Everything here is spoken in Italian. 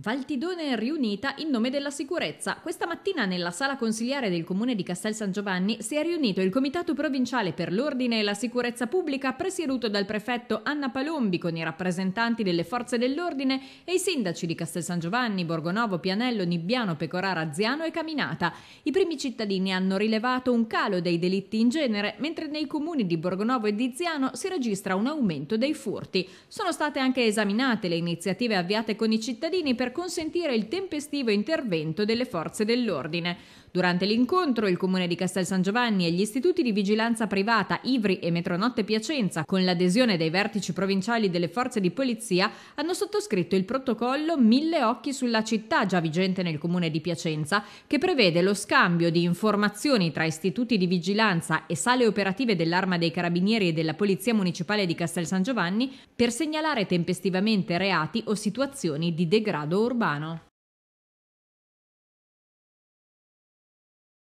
Valtidone riunita in nome della sicurezza. Questa mattina nella sala consiliare del comune di Castel San Giovanni si è riunito il Comitato Provinciale per l'Ordine e la Sicurezza Pubblica presieduto dal prefetto Anna Palombi con i rappresentanti delle forze dell'ordine e i sindaci di Castel San Giovanni, Borgonovo, Pianello, Nibbiano, Pecorara, Ziano e Caminata. I primi cittadini hanno rilevato un calo dei delitti in genere, mentre nei comuni di Borgonovo e di Ziano si registra un aumento dei furti. Sono state anche esaminate le iniziative avviate con i cittadini per per consentire il tempestivo intervento delle forze dell'ordine. Durante l'incontro il Comune di Castel San Giovanni e gli istituti di vigilanza privata Ivri e Metronotte Piacenza, con l'adesione dei vertici provinciali delle forze di polizia, hanno sottoscritto il protocollo Mille occhi sulla città, già vigente nel Comune di Piacenza, che prevede lo scambio di informazioni tra istituti di vigilanza e sale operative dell'Arma dei Carabinieri e della Polizia Municipale di Castel San Giovanni per segnalare tempestivamente reati o situazioni di degrado urbano